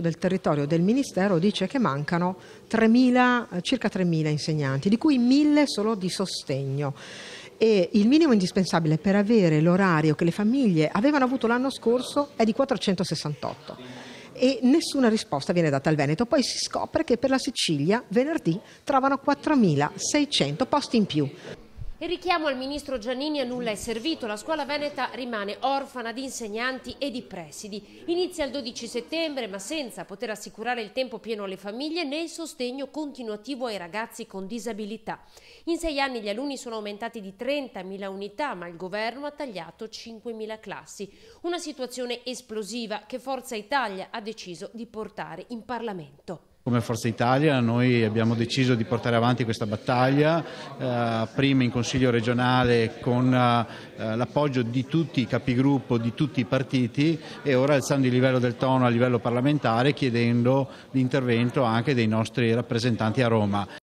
del territorio del Ministero dice che mancano 3.000, circa 3.000 insegnanti, di cui 1.000 solo di sostegno. E il minimo indispensabile per avere l'orario che le famiglie avevano avuto l'anno scorso è di 468 e nessuna risposta viene data al Veneto. Poi si scopre che per la Sicilia venerdì trovano 4.600 posti in più. Il richiamo al ministro Giannini a nulla è servito, la scuola veneta rimane orfana di insegnanti e di presidi. Inizia il 12 settembre ma senza poter assicurare il tempo pieno alle famiglie né il sostegno continuativo ai ragazzi con disabilità. In sei anni gli alunni sono aumentati di 30.000 unità ma il governo ha tagliato 5.000 classi. Una situazione esplosiva che Forza Italia ha deciso di portare in Parlamento come Forza Italia noi abbiamo deciso di portare avanti questa battaglia, eh, prima in Consiglio regionale con eh, l'appoggio di tutti i capigruppo, di tutti i partiti e ora alzando il livello del tono a livello parlamentare chiedendo l'intervento anche dei nostri rappresentanti a Roma.